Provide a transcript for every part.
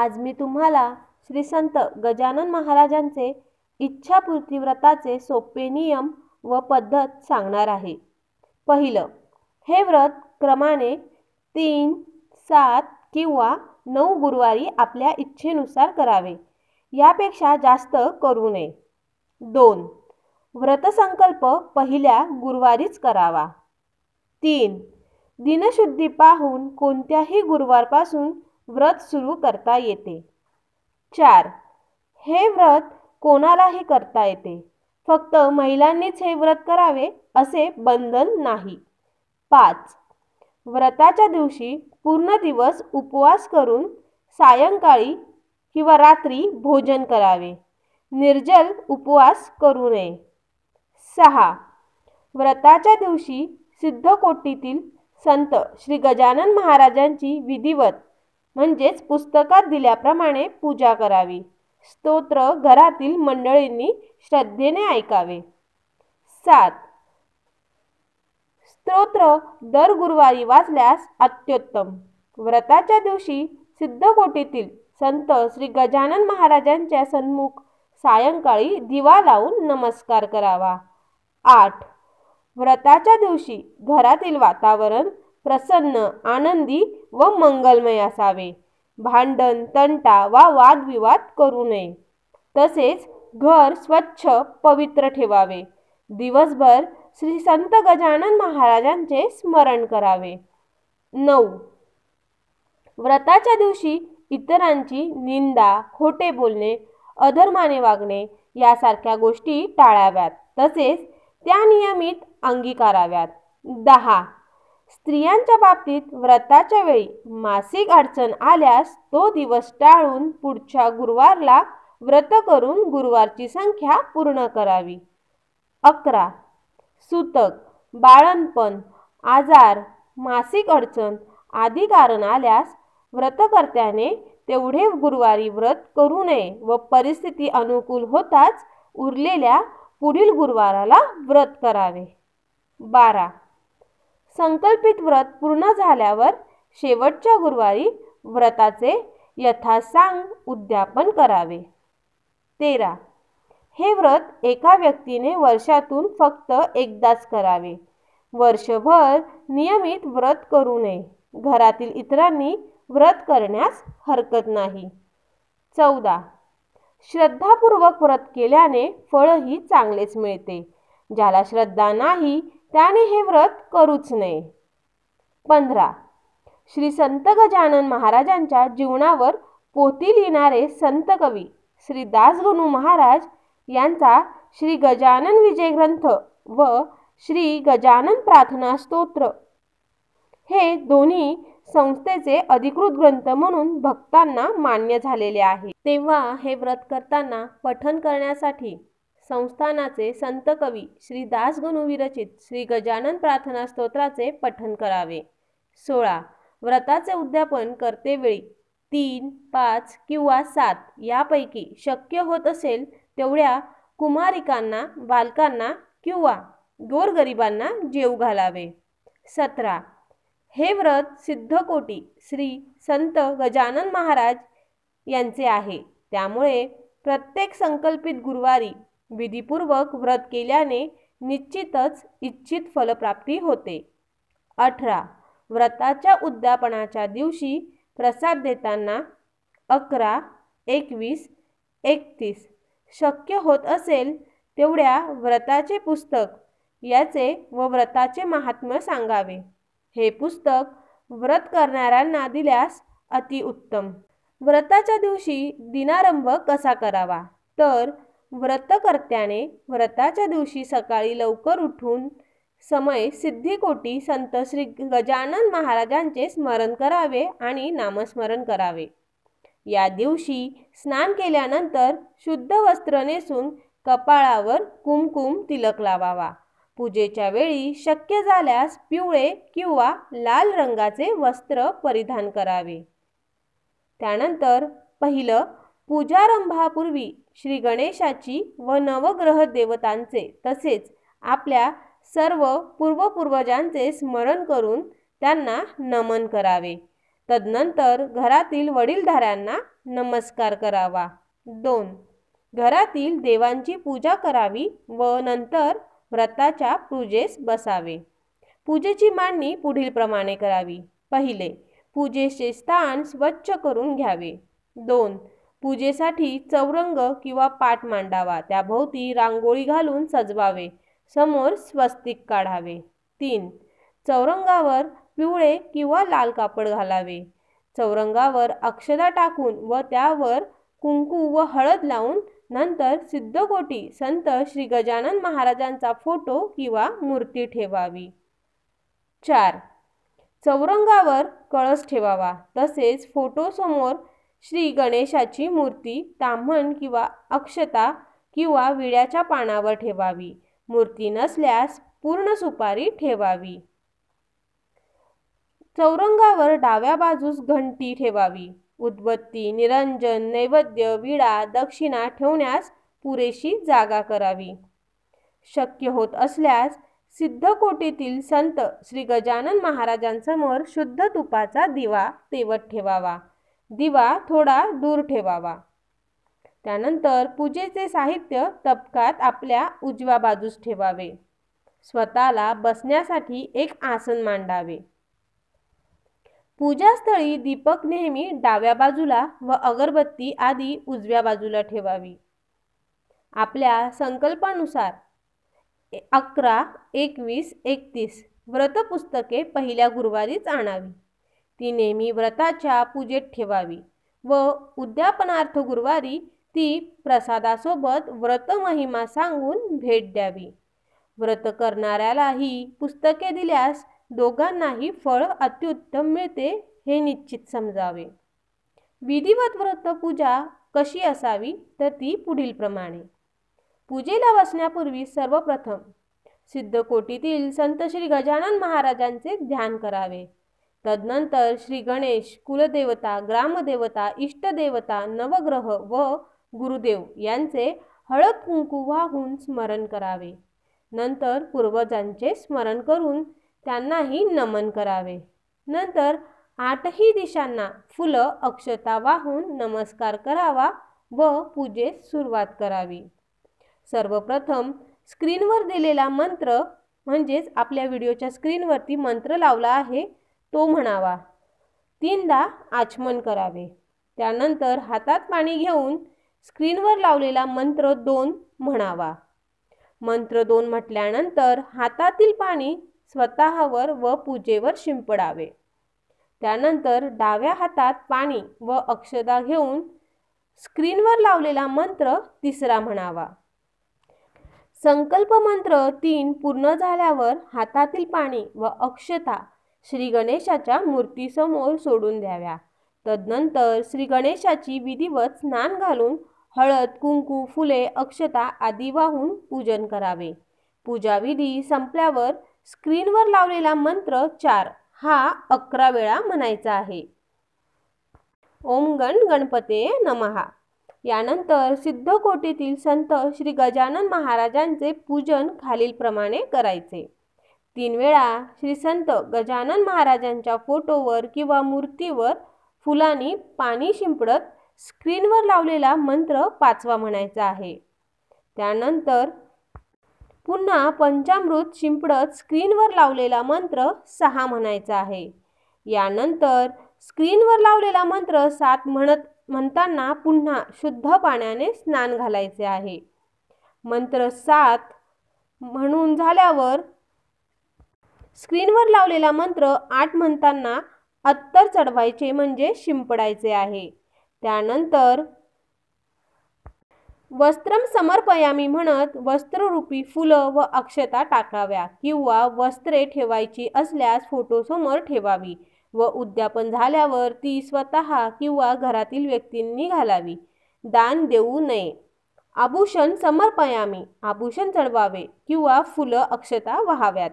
आज मी तुम्हाला श्री संत गजानन महाराजांचे इच्छापूर्ती व्रताचे सोपे नियम व पद्धत सांगणार आहे पहिलं हे व्रत क्रमाने तीन सात किंवा नऊ गुरुवारी आपल्या इच्छेनुसार करावे यापेक्षा जास्त करू नये दोन व्रतसंकल्प पहिल्या गुरुवारीच करावा तीन दिनशुद्धी पाहून कोणत्याही गुरुवारपासून व्रत सुरू करता येते चार हे व्रत कोणालाही करता येते फक्त महिलांनीच हे व्रत करावे असे बंधन नाही पाच व्रताच्या दिवशी पूर्ण दिवस उपवास करून सायंकाळी किंवा रात्री भोजन करावे निर्जल उपवास करू नये सहा व्रताच्या दिवशी सिद्धकोटीतील संत श्री गजानन महाराजांची विधिवत म्हणजेच पुस्तकात दिल्याप्रमाणे पूजा करावी स्तोत्र घरातील मंडळींनी श्रद्धेने ऐकावे सात स्तोत्र दर गुरुवारी वाचल्यास अत्युत्तम व्रताच्या दिवशी सिद्धकोटीतील संत श्री गजानन महाराजांच्या सन्मुख सायंकाळी दिवा लावून नमस्कार करावा आठ व्रताच्या दिवशी घरातील वातावरण प्रसन्न आनंदी व मंगलमय असावे भांडण तंटा वा वादविवाद करू नये तसेच घर स्वच्छ पवित्र ठेवावे दिवसभर श्री संत गजानन महाराजांचे स्मरण करावे नऊ व्रताच्या दिवशी इतरांची निंदा खोटे बोलणे अधर्माने वागणे यासारख्या गोष्टी टाळाव्यात तसेच त्या नियमित अंगीकाराव्यात दहा स्त्रियांच्या बाबतीत व्रताच्या वेळी मासिक अडचण आल्यास तो दिवस टाळून पुढच्या गुरुवारला व्रत करून गुरुवारची संख्या पूर्ण करावी अकरा सूतक बाळणपण आजार मासिक अडचण आदी कारण आल्यास व्रतकर्त्याने तेवढे गुरुवारी व्रत करू नये व परिस्थिती अनुकूल होताच उरलेल्या पुढील गुरुवाराला व्रत करावे बारा संकल्पित व्रत पूर्ण झाल्यावर शेवटच्या गुरुवारी व्रताचे यथासांग उद्यापन करावे तेरा हे व्रत एका व्यक्तीने वर्षातून फक्त एकदाच करावे वर्षभर नियमित व्रत करू नये घरातील इतरांनी व्रत करण्यास हरकत नाही चौदा श्रद्धापूर्वक व्रत केल्याने फळही चांगलेच मिळते ज्याला श्रद्धा नाही त्याने हे व्रत करूच नये पंधरा श्री संत गजानन महाराजांच्या जीवनावर पोती लिहिणारे संत कवी श्री दासगणू महाराज यांचा श्री गजानन विजय ग्रंथ व श्री गजानन प्रार्थना स्तोत्र हे दोन्ही संस्थेचे अधिकृत ग्रंथ म्हणून भक्तांना मान्य झालेले आहे तेव्हा हे व्रत करताना पठन करण्यासाठी संस्थानाचे संत कवी श्री दासगणू विरचित श्री गजानन प्रार्थना स्तोत्राचे पठन करावे सोळा व्रताचे उद्यापन करतेवेळी तीन पाच किंवा सात यापैकी शक्य होत असेल तेवढ्या कुमारिकांना बालकांना किंवा गोरगरिबांना जेव घालावे सतरा हे व्रत सिद्धकोटी श्री संत गजानन महाराज यांचे आहे त्यामुळे प्रत्येक संकल्पित गुरुवारी विधीपूर्वक व्रत केल्याने निश्चितच इच्छित फलप्राप्ती होते अठरा व्रताच्या उद्यापनाच्या दिवशी प्रसाद देताना अकरा एकवीस एकतीस शक्य होत असेल तेवढ्या व्रताचे पुस्तक याचे व व्रताचे महात्म्य सांगावे हे पुस्तक व्रत करणाऱ्यांना दिल्यास अतिउत्तम व्रताच्या दिवशी दिनारंभ कसा करावा तर व्रतकर्त्याने व्रताच्या दिवशी सकाळी लवकर उठून समय सिद्धिकोटी संत श्री गजानन महाराजांचे स्मरण करावे आणि नामस्मरण करावे या दिवशी स्नान केल्यानंतर शुद्ध वस्त्र नेसून कपाळावर कुमकुम तिलक लावावा पूजेच्या वेळी शक्य झाल्यास पिवळे किंवा लाल रंगाचे वस्त्र परिधान करावे त्यानंतर पहिलं पूजारंभापूर्वी श्री गणेशाची व नवग्रह देवतांचे तसेच आपल्या सर्व पूर्वपूर्वजांचे स्मरण करून त्यांना नमन करावे तदनंतर घरातील वडीलधाऱ्यांना नमस्कार करावा दोन घरातील देवांची पूजा करावी व नंतर व्रताच्या पूजेस बसावे पूजेची मांडणी पुढील प्रमाणे करावी पहिले पूजेचे स्थान स्वच्छ करून घ्यावे दोन पूजेसाठी चौरंग किंवा पाठ मांडावा त्याभोवती रांगोळी घालून सजवावे समोर स्वस्तिक काढावे तीन चौरंगावर पिवळे किंवा लाल कापड घालावे चौरंगावर अक्षदा टाकून व त्यावर कुंकू व हळद लावून नंतर सिद्धकोटी संत श्री गजानन महाराजांचा फोटो किंवा मूर्ती ठेवावी चार चौरंगावर कळस ठेवावा तसेच फोटोसमोर श्री गणेशाची मूर्ती ताम्हण किंवा अक्षता किंवा विड्याच्या पानावर ठेवावी मूर्ती नसल्यास पूर्ण सुपारी ठेवावी चौरंगावर डाव्या बाजूस घंटी ठेवावी उदबत्ती निरंजन नैवेद्य विडा दक्षिणा ठेवण्यास पुरेशी जागा करावी शक्य होत असल्यास सिद्धकोटीतील संत श्री गजानन महाराजांसमोर शुद्ध तुपाचा दिवा तेवत ठेवावा दिवा थोडा दूर ठेवावा त्यानंतर पूजेचे साहित्य तपकात आपल्या उजव्या बाजूस ठेवावे स्वतःला बसण्यासाठी एक आसन मांडावे पूजास्थळी दीपक नेहमी डाव्या बाजूला व अगरबत्ती आदी उजव्या बाजूला ठेवावी आपल्या संकल्पानुसार अकरा एकवीस एकतीस व्रतपुस्तके पहिल्या गुरुवारीच आणावी ती नेहमी व्रताच्या पूजेत ठेवावी व उद्यापनार्थ गुरुवारी ती प्रसादासोबत व्रत महिमा सांगून भेट द्यावी व्रत करणाऱ्यालाही पुस्तके दिल्यास दोघांनाही फळ अत्युत्तम मिळते हे निश्चित समजावे विधिवत व्रत पूजा कशी असावी तर ती पुढीलप्रमाणे पूजेला बसण्यापूर्वी सर्वप्रथम सिद्धकोटीतील संत श्री गजानन महाराजांचे ध्यान करावे तदनंतर श्री गणेश कुलदेवता ग्रामदेवता इष्टदेवता नवग्रह व गुरुदेव यांचे हळद कुंकू वाहून स्मरण करावे नंतर पूर्वजांचे स्मरण करून त्यांनाही नमन करावे नंतर आठही दिशांना फुलं अक्षता वाहून नमस्कार करावा व पूजेस सुरुवात करावी सर्वप्रथम स्क्रीनवर दिलेला मंत्र म्हणजेच आपल्या व्हिडिओच्या स्क्रीनवरती मंत्र लावला आहे तो म्हणावा तीनदा आचमन करावे त्यानंतर हातात पाणी घेऊन स्क्रीनवर लावलेला मंत्र दोन म्हणावा मंत्र दोन म्हटल्यानंतर हातातील पाणी स्वतःवर व पूजेवर शिंपडावे त्यानंतर डाव्या हातात पाणी व अक्षदा घेऊन स्क्रीनवर लावलेला मंत्र तिसरा म्हणावा संकल्प मंत्र तीन पूर्ण झाल्यावर हातातील पाणी व अक्षता श्री गणेशाच्या मूर्तीसमोर सोडून द्याव्या तदनंतर श्री गणेशाची विधिवत स्नान घालून हळद कुंकू फुले अक्षता आदी वाहून पूजन करावे पूजा विधी संपल्यावर स्क्रीनवर लावलेला मंत्र चार हा अकरा वेळा म्हणायचा आहे ओम गण गणपते नमहा यानंतर सिद्धकोटीतील संत श्री गजानन महाराजांचे पूजन खालीलप्रमाणे करायचे तीन वेळा श्री संत गजानन महाराजांच्या फोटोवर किंवा मूर्तीवर फुलांनी पाणी शिंपडत स्क्रीनवर लावलेला मंत्र पाचवा म्हणायचा आहे त्यानंतर पुन्हा पंचामृत शिंपडत स्क्रीनवर लावलेला मंत्र सहा म्हणायचा आहे यानंतर स्क्रीनवर लावलेला मंत्र सात म्हणत म्हणताना पुन्हा शुद्ध पाण्याने स्नान घालायचे आहे मंत्र सात म्हणून झाल्यावर स्क्रीनवर लावलेला मंत्र आठ म्हणताना अत्तर चढवायचे म्हणजे शिंपडायचे आहे त्यानंतर वस्त्रम समर्पयामी म्हणत वस्त्ररूपी फुलं व अक्षता टाकाव्या किंवा वस्त्रे ठेवायची असल्यास फोटोसमोर ठेवावी व उद्यापन झाल्यावर ती स्वतः किंवा घरातील व्यक्तींनी घालावी दान देऊ नये आभूषण समर्पयामी आभूषण चढवावे किंवा फुलं अक्षता व्हाव्यात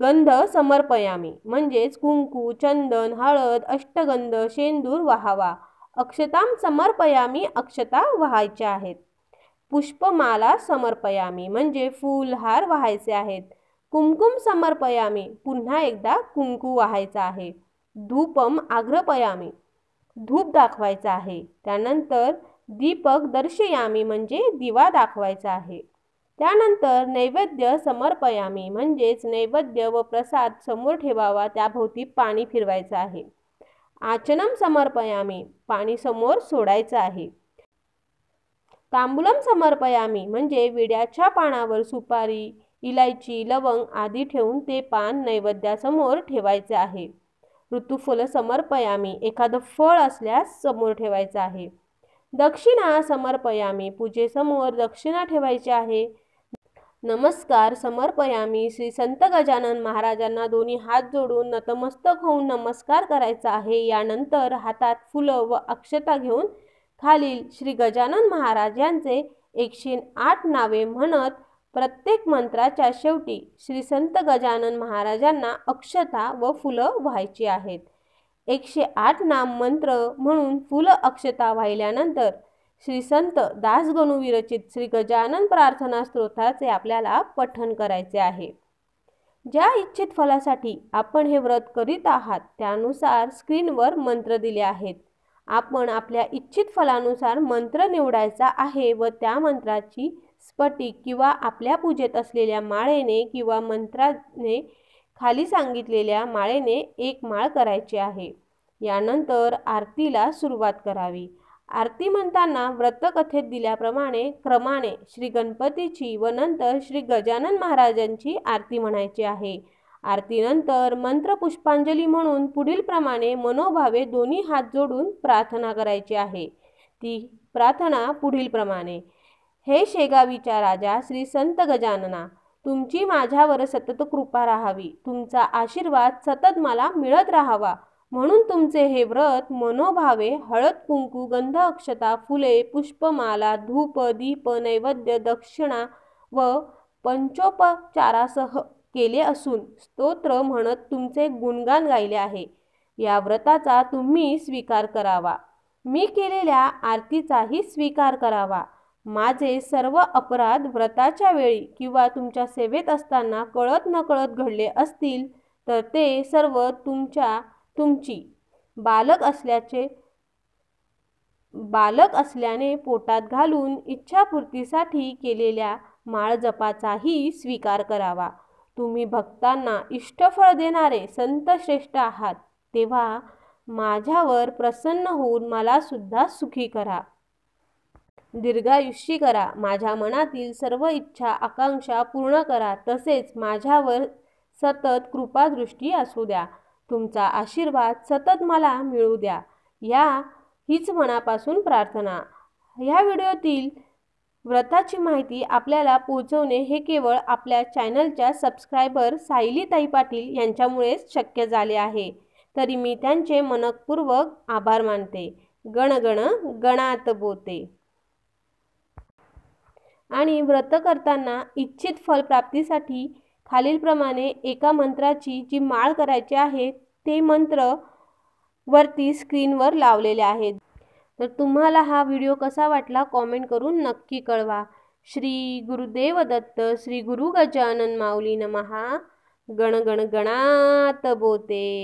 गंध समर्पयामी म्हणजेच कुंकू चंदन हळद अष्टगंध शेंदूर वाहावा अक्षताम समर्पयामी अक्षता व्हायच्या आहेत पुष्पमाला समर्पयामी म्हणजे फूल हार व्हायचे आहेत कुमकुम समर्पयामी पुन्हा एकदा कुंकू व्हायचा आहे धूपम आग्रपयामी धूप दाखवायचा आहे त्यानंतर दीपक दर्शयामी म्हणजे दिवा दाखवायचा आहे त्यानंतर नैवेद्य समर्पयामी म्हणजेच नैवेद्य व प्रसाद समोर ठेवावा त्याभोवती पाणी फिरवायचं आहे आचनम समर्पयामी पाणी समोर सोडायचं आहे तांबुलम समर्पयामी म्हणजे विड्याच्या पानावर सुपारी इलायची लवंग आदी ठेवून ते पान नैवेद्यासमोर ठेवायचे आहे ऋतुफुल समर्पयामी एखादं फळ असल्यास समोर ठेवायचं आहे दक्षिणा समर्पयामी पूजेसमोर दक्षिणा ठेवायची आहे नमस्कार समर्पयामी श्री संत गजानन महाराजांना दोन्ही हात जोडून नतमस्तक होऊन नमस्कार करायचा आहे यानंतर हातात फुलं व अक्षता घेऊन खालील श्री गजानन महाराज यांचे एकशे आठ नावे म्हणत प्रत्येक मंत्राच्या शेवटी श्री संत गजानन महाराजांना अक्षता व फुलं व्हायची आहेत एकशे आठ नाम मंत्र म्हणून फुलं अक्षता व्हायल्यानंतर श्री संत दासगणू विरचित श्री गजानन प्रार्थना स्तोत्राचे आपल्याला पठन करायचे आहे ज्या इच्छित फलासाठी आपण हे व्रत करीत आहात त्यानुसार स्क्रीनवर मंत्र दिले आहेत आपण आपल्या इच्छित फलानुसार मंत्र निवडायचा आहे व त्या मंत्राची स्फटिक किंवा आपल्या पूजेत असलेल्या माळेने किंवा मंत्राने खाली सांगितलेल्या माळेने एक माळ करायची आहे यानंतर आरतीला सुरुवात करावी आरती म्हणताना व्रतकथेत दिल्याप्रमाणे क्रमाने श्री गणपतीची व नंतर श्री गजानन महाराजांची आरती म्हणायची आहे आरतीनंतर मंत्र पुष्पांजली म्हणून पुढील प्रमाणे मनोभावे दोन्ही हात जोडून प्रार्थना करायची आहे ती प्रार्थना पुढील प्रमाणे हे शेगावीच्या राजा श्री संत गजानना तुमची माझ्यावर सतत कृपा राहावी तुमचा आशीर्वाद सतत मला मिळत राहावा म्हणून तुमचे हे व्रत मनोभावे हळद कुंकू गंध अक्षता फुले पुष्पमाला धूप दीप नैवेद्य दक्षिणा व पंचोपचारासह केले असून स्तोत्र म्हणत तुमचे गुणगान गायले आहे या व्रताचा तुम्ही स्वीकार करावा मी केलेल्या आरतीचाही स्वीकार करावा माझे सर्व अपराध व्रताच्या वेळी किंवा तुमच्या सेवेत असताना कळत नकळत घडले असतील तर ते सर्व तुमच्या तुमची बालक असल्याचे बालक असल्याने पोटात घालून इच्छापूर्तीसाठी केलेल्या माळजपाचाही स्वीकार करावा तुम्ही भक्तांना इष्टफळ देणारे संत श्रेष्ठ आहात तेव्हा माझ्यावर प्रसन्न होऊन मला सुद्धा सुखी करा दीर्घायुष्यी करा माझ्या मनातील सर्व इच्छा आकांक्षा पूर्ण करा तसेच माझ्यावर सतत कृपादृष्टी असू द्या तुमचा आशीर्वाद सतत मला मिळू द्या या हीच मनापासून प्रार्थना ह्या व्हिडिओतील व्रताची माहिती आपल्याला पोहोचवणे हे केवळ आपल्या चॅनलच्या सबस्क्रायबर सायलीताई पाटील यांच्यामुळेच शक्य झाले आहे तरी मी त्यांचे मनपूर्वक आभार मानते गणगण गणात बोते आणि व्रत करताना इच्छित फलप्राप्तीसाठी खालीलप्रमाणे एका मंत्राची जी माळ करायची आहे ते मंत्र वरती स्क्रीनवर लावलेले आहेत तर तुम्हाला हा व्हिडिओ कसा वाटला कॉमेंट करून नक्की कळवा श्री गुरुदेव दत्त श्री गुरु गजानन माऊली नमहा गण गणात बोते